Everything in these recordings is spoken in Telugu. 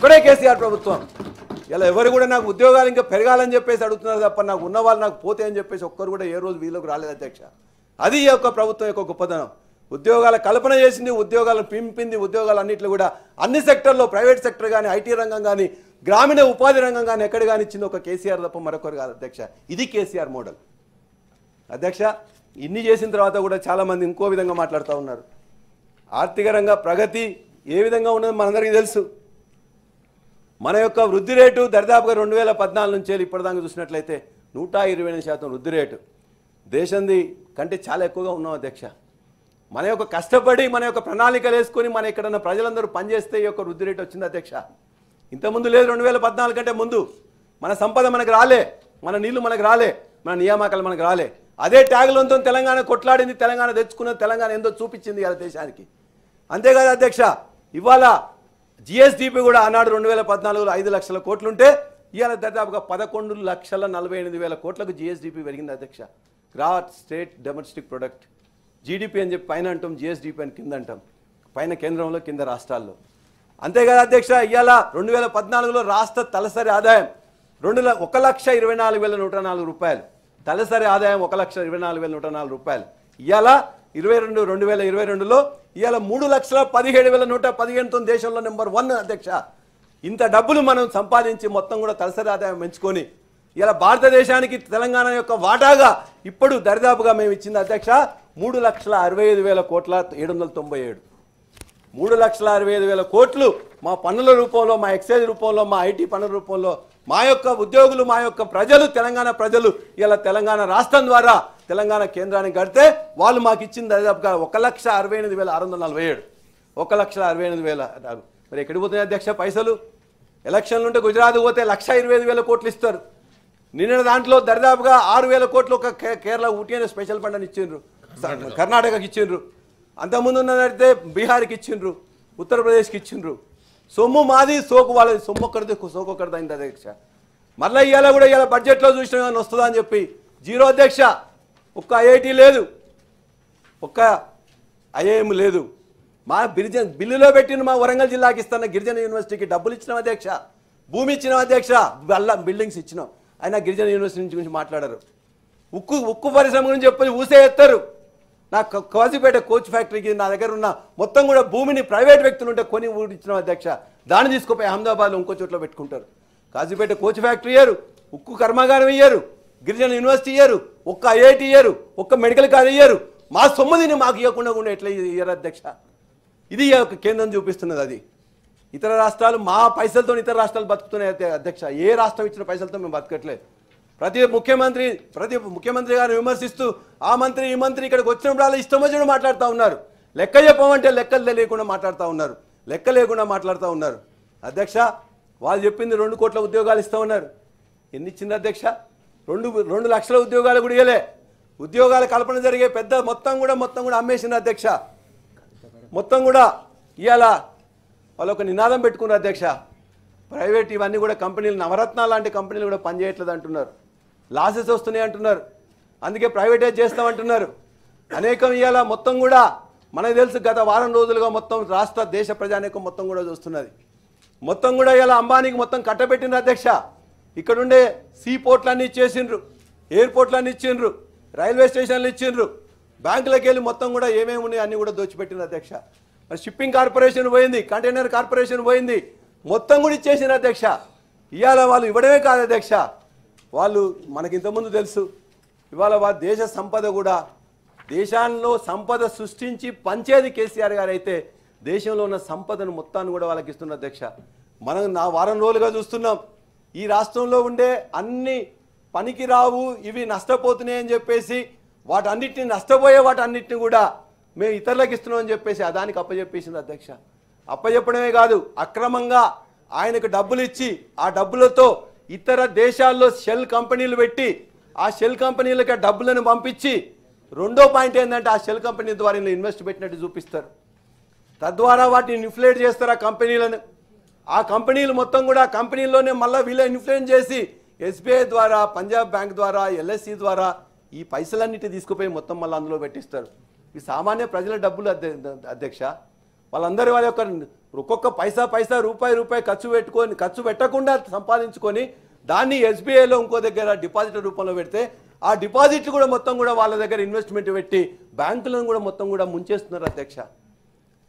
ఒకడే కేసీఆర్ ప్రభుత్వం ఇలా ఎవరు కూడా నాకు ఉద్యోగాలు ఇంకా పెరగాలని చెప్పేసి అడుగుతున్నారు తప్ప నాకు ఉన్నవాళ్ళు నాకు పోతే అని చెప్పేసి ఒక్కరు కూడా ఏ రోజు వీళ్ళకి రాలేదు అధ్యక్ష అది యొక్క ప్రభుత్వం యొక్క గొప్పదనం ఉద్యోగాల కల్పన చేసింది ఉద్యోగాలను పింపింది ఉద్యోగాలు అన్నింటిలో కూడా అన్ని సెక్టర్లో ప్రైవేట్ సెక్టర్ కానీ ఐటీ రంగం కానీ గ్రామీణ ఉపాధి రంగం కానీ ఎక్కడ కానీ ఇచ్చింది ఒక కేసీఆర్ తప్ప మరొకరు కాదు అధ్యక్ష ఇది కేసీఆర్ మోడల్ అధ్యక్ష ఇన్ని చేసిన తర్వాత కూడా చాలామంది ఇంకో విధంగా మాట్లాడుతూ ఉన్నారు ఆర్థిక రంగ ప్రగతి ఏ విధంగా ఉన్నది మనందరికీ తెలుసు మన యొక్క వృద్ధి రేటు దరిదాపుగా రెండు వేల పద్నాలుగు నుంచి ఇప్పటిదాకా చూసినట్లయితే నూట ఇరవై ఎనిమిది శాతం వృద్ధి రేటు దేశంది కంటే చాలా ఎక్కువగా ఉన్నాం అధ్యక్ష మన యొక్క కష్టపడి మన యొక్క ప్రణాళికలు వేసుకొని మన ఇక్కడ ప్రజలందరూ పనిచేస్తే ఈ యొక్క వృద్ధి రేటు వచ్చింది అధ్యక్ష ఇంతకుముందు లేదు రెండు వేల పద్నాలుగు కంటే ముందు మన సంపద మనకు రాలే మన నీళ్లు మనకు రాలే మన నియామకాలు మనకు రాలే అదే ట్యాగులంతో తెలంగాణ కొట్లాడింది తెలంగాణ తెచ్చుకున్నది తెలంగాణ ఏందో చూపించింది ఇలా దేశానికి అంతేకాదు అధ్యక్ష ఇవాళ జిఎస్డిపి కూడా ఆనాడు రెండు వేల పద్నాలుగులో ఐదు లక్షల కోట్లుంటే ఇవాళ దాదాపుగా పదకొండు లక్షల నలభై ఎనిమిది వేల కోట్లకు జిఎస్డిపి పెరిగింది అధ్యక్ష gross state domestic product GDP అని చెప్పి పైన అంటాం జిఎస్డిపి అని కింద అంటాం పైన కేంద్రంలో కింద రాష్ట్రాల్లో అంతేకాదు అధ్యక్ష ఇవాళ రెండు వేల పద్నాలుగులో రాష్ట్ర తలసరి ఆదాయం రెండు ఒక లక్ష ఇరవై నాలుగు వేల నూట నాలుగు రూపాయలు తలసరి ఆదాయం ఒక లక్ష ఇరవై నాలుగు వేల నూట నాలుగు రూపాయలు ఇవాళ ఇరవై రెండు రెండు వేల ఇరవై రెండులో ఇవాళ మూడు లక్షల పదిహేడు వేల నూట పదిహేను తొమ్మిది దేశంలో నెంబర్ వన్ అధ్యక్ష ఇంత డబ్బులు మనం సంపాదించి మొత్తం కూడా తలసరి ఆదాయం పెంచుకొని ఇలా భారతదేశానికి తెలంగాణ యొక్క వాటాగా ఇప్పుడు దరిదాపుగా మేము ఇచ్చింది అధ్యక్ష మూడు లక్షల అరవై ఐదు వేల కోట్ల ఏడు వందల తొంభై ఏడు మూడు లక్షల అరవై ఐదు వేల కోట్లు మా పన్నుల రూపంలో మా ఎక్సైజ్ రూపంలో మా ఐటీ పన్నుల రూపంలో మా యొక్క ఉద్యోగులు మా యొక్క ప్రజలు తెలంగాణ ప్రజలు ఇలా తెలంగాణ రాష్ట్రం ద్వారా తెలంగాణ కేంద్రానికి కడితే వాళ్ళు మాకు ఇచ్చిన దాదాపుగా ఒక లక్ష అరవై ఎనిమిది వేల ఆరు వందల నలభై ఏడు ఒక లక్ష అరవై ఎనిమిది వేల మరి ఎక్కడికి పోతున్నాయి అధ్యక్ష పైసలు ఎలక్షన్లు ఉంటే గుజరాత్ పోతే లక్ష ఇరవై ఐదు వేల కోట్లు ఇస్తారు నిన్న దాంట్లో దరిదాపుగా ఆరు వేల కోట్లు ఒక కేరళ ఊటీ అనే స్పెషల్ ఫండ్ అని ఇచ్చిండ్రు కర్ణాటకకి ఇచ్చిండ్రు అంతకుముందు ఉన్నదైతే బీహార్కి ఇచ్చిండ్రు ఉత్తరప్రదేశ్కి ఇచ్చిండ్రు సొమ్ము మాది సోకు వాళ్ళది సొమ్ము ఒక్కడిది సోకు ఒక్కడిది అయింది అధ్యక్ష మళ్ళీ ఇవాళ కూడా ఇవాళ బడ్జెట్లో చూసిన వస్తుందని చెప్పి జీరో అధ్యక్ష ఒక్క ఐఐటీ లేదు ఒక్క అయ్యేం లేదు మా గిరిజన బిల్లులో పెట్టిన మా వరంగల్ జిల్లాకి ఇస్తున్న గిరిజన యూనివర్సిటీకి డబ్బులు ఇచ్చిన అధ్యక్ష భూమి ఇచ్చిన అధ్యక్ష అల్లా బిల్డింగ్స్ ఇచ్చినాం అయినా గిరిజన యూనివర్సిటీ నుంచి గురించి మాట్లాడరు ఉక్కు ఉక్కు పరిశ్రమ గురించి చెప్పి ఊసే ఎత్తారు నా కోసిపేట కోచ్ ఫ్యాక్టరీకి నా దగ్గర ఉన్న మొత్తం కూడా భూమిని ప్రైవేట్ వ్యక్తులు ఉంటే కొని ఊడిచ్చిన అధ్యక్ష దాన్ని తీసుకుపోయి అహ్మదాబాద్లో ఇంకో చోట్ల పెట్టుకుంటారు కాజీపేట కోచ్ ఫ్యాక్టరీ ఇయ్యారు ఉక్కు కర్మాగారం ఇయ్యారు గిరిజన యూనివర్సిటీ ఇయ్యారు ఒక్క ఐఐటి ఇయ్యారు ఒక్క మెడికల్ కాలేజ్ ఇయ్యారు మా సొమ్మదిని మాకు ఇవ్వకుండా కూడా ఎట్లా అధ్యక్ష ఇది కేంద్రం చూపిస్తున్నది అది ఇతర రాష్ట్రాలు మా పైసలతో ఇతర రాష్ట్రాలు బతుకుతున్నాయి అధ్యక్ష ఏ రాష్ట్రం ఇచ్చిన పైసలతో మేము బతకట్లేదు ప్రతి ముఖ్యమంత్రి ప్రతి ముఖ్యమంత్రి గారిని విమర్శిస్తూ ఆ మంత్రి ఈ మంత్రి ఇక్కడికి వచ్చినప్పుడు అలా ఇష్టం వచ్చినప్పుడు మాట్లాడుతూ ఉన్నారు లెక్క చెప్పమంటే లెక్కలు తెలియకుండా మాట్లాడుతూ ఉన్నారు లెక్క లేకుండా మాట్లాడుతూ ఉన్నారు అధ్యక్ష వాళ్ళు చెప్పింది రెండు కోట్ల ఉద్యోగాలు ఇస్తూ ఉన్నారు ఎన్ని ఇచ్చింది అధ్యక్ష రెండు రెండు లక్షల ఉద్యోగాలు కూడా ఇవ్వలే ఉద్యోగాల కల్పన జరిగే పెద్ద మొత్తం కూడా మొత్తం కూడా అమ్మేసిన అధ్యక్ష మొత్తం కూడా ఇవాళ వాళ్ళు ఒక నినాదం పెట్టుకున్నారు అధ్యక్ష ప్రైవేట్ ఇవన్నీ కూడా కంపెనీలు నవరత్న లాంటి కంపెనీలు కూడా పనిచేయట్లేదు అంటున్నారు లాసెస్ వస్తున్నాయి అంటున్నారు అందుకే ప్రైవేటైజ్ చేస్తామంటున్నారు అనేకం ఇవాళ మొత్తం కూడా మనకు తెలుసు గత వారం రోజులుగా మొత్తం రాష్ట్ర దేశ ప్రజానీకం మొత్తం కూడా చూస్తున్నది మొత్తం కూడా ఇవాళ అంబానీకి మొత్తం కట్టబెట్టిన అధ్యక్ష ఇక్కడుండే సీ పోర్ట్లన్నీ ఇచ్చేసిండ్రు ఎయిర్పోర్ట్లన్నీ ఇచ్చిండ్రు రైల్వే స్టేషన్లు ఇచ్చిండ్రు బ్యాంకులకు వెళ్ళి మొత్తం కూడా ఏమేమి ఉన్నాయి అన్నీ కూడా దోచిపెట్టిన అధ్యక్ష మరి షిప్పింగ్ కార్పొరేషన్ పోయింది కంటైనర్ కార్పొరేషన్ పోయింది మొత్తం కూడా ఇచ్చేసిన అధ్యక్ష ఇవాళ వాళ్ళు ఇవ్వడమే కాదు అధ్యక్ష వాళ్ళు మనకి ఇంతకుముందు తెలుసు ఇవాళ వాళ్ళ దేశ సంపద కూడా దేశాల్లో సంపద సృష్టించి పంచేది కేసీఆర్ గారు అయితే దేశంలో ఉన్న సంపదను మొత్తాన్ని కూడా వాళ్ళకి ఇస్తున్న అధ్యక్ష మనం నా వారం రోజులుగా చూస్తున్నాం ఈ రాష్ట్రంలో ఉండే అన్ని పనికి రావు ఇవి నష్టపోతున్నాయని చెప్పేసి వాటన్నిటిని నష్టపోయే వాటన్నిటిని కూడా మేము ఇతరులకు ఇస్తున్నామని చెప్పేసి అదానికి అప్పజెప్పేసింది అధ్యక్ష అప్పజెప్పడమే కాదు అక్రమంగా ఆయనకు డబ్బులు ఇచ్చి ఆ డబ్బులతో ఇతర దేశాల్లో షెల్ కంపెనీలు పెట్టి ఆ షెల్ కంపెనీలకి డబ్బులను పంపించి రెండో పాయింట్ ఏంటంటే ఆ షెల్ కంపెనీ ద్వారా ఇన్వెస్ట్ పెట్టినట్టు చూపిస్తారు తద్వారా వాటిని ఇన్ఫ్లేట్ చేస్తారు ఆ కంపెనీలను ఆ కంపెనీలు మొత్తం కూడా కంపెనీల్లోనే మళ్ళీ వీళ్ళ ఇన్ఫ్లుయెన్స్ చేసి ఎస్బీఐ ద్వారా పంజాబ్ బ్యాంక్ ద్వారా ఎల్ఐసి ద్వారా ఈ పైసలన్నిటి తీసుకుపోయి మొత్తం మళ్ళీ అందులో పెట్టిస్తారు ఈ సామాన్య ప్రజల డబ్బులు అధ్యక్ష వాళ్ళందరూ వాళ్ళ యొక్క ఒక్కొక్క పైసా పైసా రూపాయి రూపాయి ఖర్చు పెట్టుకొని ఖర్చు పెట్టకుండా సంపాదించుకొని దాన్ని ఎస్బీఐలో ఇంకో దగ్గర డిపాజిట్ రూపంలో పెడితే ఆ డిపాజిట్లు కూడా మొత్తం కూడా వాళ్ళ దగ్గర ఇన్వెస్ట్మెంట్ పెట్టి బ్యాంకులను కూడా మొత్తం కూడా ముంచేస్తున్నారు అధ్యక్ష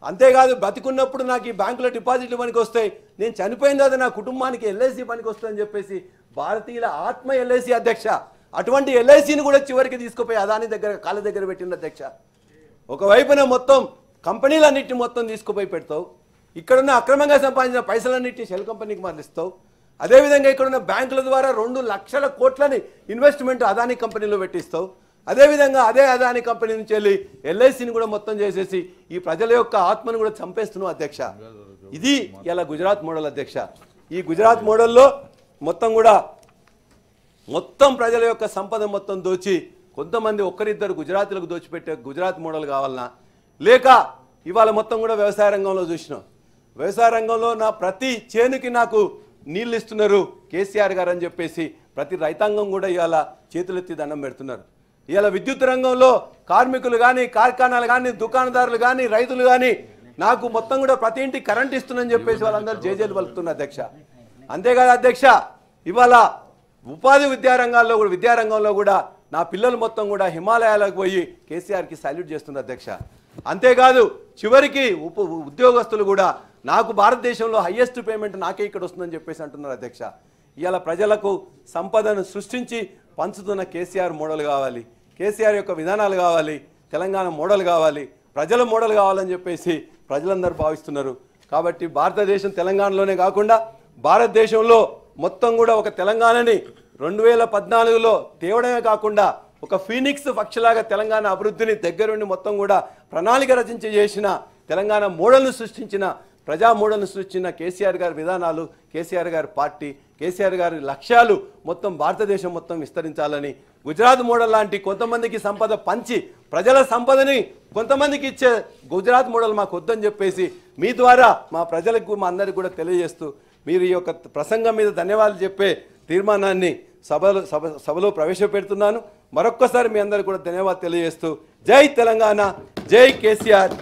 అంతేకాదు బతికున్నప్పుడు నాకు ఈ బ్యాంకులో డిపాజిట్లు పనికి వస్తాయి నేను చనిపోయిన తర్వాత నా కుటుంబానికి ఎల్ఐసి పనికి వస్తుందని చెప్పేసి భారతీయుల ఆత్మ ఎల్ఐసి అధ్యక్ష అటువంటి ఎల్ఐసిని కూడా చివరికి తీసుకుపోయి అదాని దగ్గర కాళ్ళ దగ్గర పెట్టిన అధ్యక్ష ఒకవైపున మొత్తం కంపెనీలన్నింటిని మొత్తం తీసుకుపోయి పెడతావు ఇక్కడున్న అక్రమంగా సంపాదించిన పైసలన్నింటినీ షెల్ కంపెనీకి మరలిస్తావు అదేవిధంగా ఇక్కడున్న బ్యాంకుల ద్వారా రెండు లక్షల కోట్లని ఇన్వెస్ట్మెంట్ అదాని కంపెనీలో పెట్టిస్తావు అదేవిధంగా అదే అదాని కంపెనీ నుంచి వెళ్ళి ఎల్ఐసిని కూడా మొత్తం చేసేసి ఈ ప్రజల యొక్క ఆత్మను కూడా చంపేస్తున్నావు అధ్యక్ష ఇది ఇలా గుజరాత్ మోడల్ అధ్యక్ష ఈ గుజరాత్ మోడల్లో మొత్తం కూడా మొత్తం ప్రజల యొక్క సంపద మొత్తం దోచి కొంతమంది ఒక్కరిద్దరు గుజరాతీలకు దోచిపెట్టే గుజరాత్ మోడల్ కావాలన్నా లేక ఇవాళ మొత్తం కూడా వ్యవసాయ రంగంలో చూసినాం వ్యవసాయ రంగంలో నా ప్రతి చేనుకి నాకు నీళ్ళు ఇస్తున్నారు కేసీఆర్ గారు అని చెప్పేసి ప్రతి రైతాంగం కూడా ఇవాళ చేతులెత్తి దండం పెడుతున్నారు ఇవాళ విద్యుత్ రంగంలో కార్మికులు కానీ కార్ఖానాలు కానీ దుకాణదారులు కానీ రైతులు కానీ నాకు మొత్తం కూడా ప్రతి ఇంటి కరెంట్ ఇస్తుందని చెప్పేసి వాళ్ళందరూ జేజేలు పలుకుతున్నారు అధ్యక్ష అంతేకాదు అధ్యక్ష ఇవాళ ఉపాధి విద్యారంగాల్లో కూడా విద్యారంగంలో కూడా నా పిల్లలు మొత్తం కూడా హిమాలయాలకు పోయి కేసీఆర్కి సాల్యూట్ చేస్తుంది అధ్యక్ష అంతేకాదు చివరికి ఉప ఉద్యోగస్తులు కూడా నాకు భారతదేశంలో హయ్యెస్ట్ పేమెంట్ నాకే ఇక్కడ వస్తుందని చెప్పేసి అంటున్నారు అధ్యక్ష ఇవాళ ప్రజలకు సంపదను సృష్టించి పంచుతున్న కేసీఆర్ మోడల్ కావాలి కేసీఆర్ యొక్క విధానాలు కావాలి తెలంగాణ మోడల్ కావాలి ప్రజల మోడల్ కావాలని చెప్పేసి ప్రజలందరూ భావిస్తున్నారు కాబట్టి భారతదేశం తెలంగాణలోనే కాకుండా భారతదేశంలో మొత్తం కూడా ఒక తెలంగాణని రెండు వేల పద్నాలుగులో తేవడమే కాకుండా ఒక ఫీనిక్స్ పక్షలాగా తెలంగాణ అభివృద్ధిని దగ్గరుండి మొత్తం కూడా ప్రణాళిక రచించి చేసిన తెలంగాణ మూడలను సృష్టించిన ప్రజా మూడలను సృష్టించిన కేసీఆర్ గారి విధానాలు కేసీఆర్ గారి పార్టీ కేసీఆర్ గారి లక్ష్యాలు మొత్తం భారతదేశం మొత్తం విస్తరించాలని గుజరాత్ మోడల్ లాంటి కొంతమందికి సంపద పంచి ప్రజల సంపదని కొంతమందికి ఇచ్చే గుజరాత్ మోడల్ మాకు వద్దని చెప్పేసి మీ ద్వారా మా ప్రజలకు మా అందరికి కూడా తెలియజేస్తూ మీరు ఈ యొక్క ప్రసంగం మీద ధన్యవాదాలు చెప్పే తీర్మానాన్ని సభలో సభ సభలో ప్రవేశపెడుతున్నాను మరొక్కసారి మీ అందరికీ కూడా ధన్యవాదాలు తెలియజేస్తూ జై తెలంగాణ జై కేసీఆర్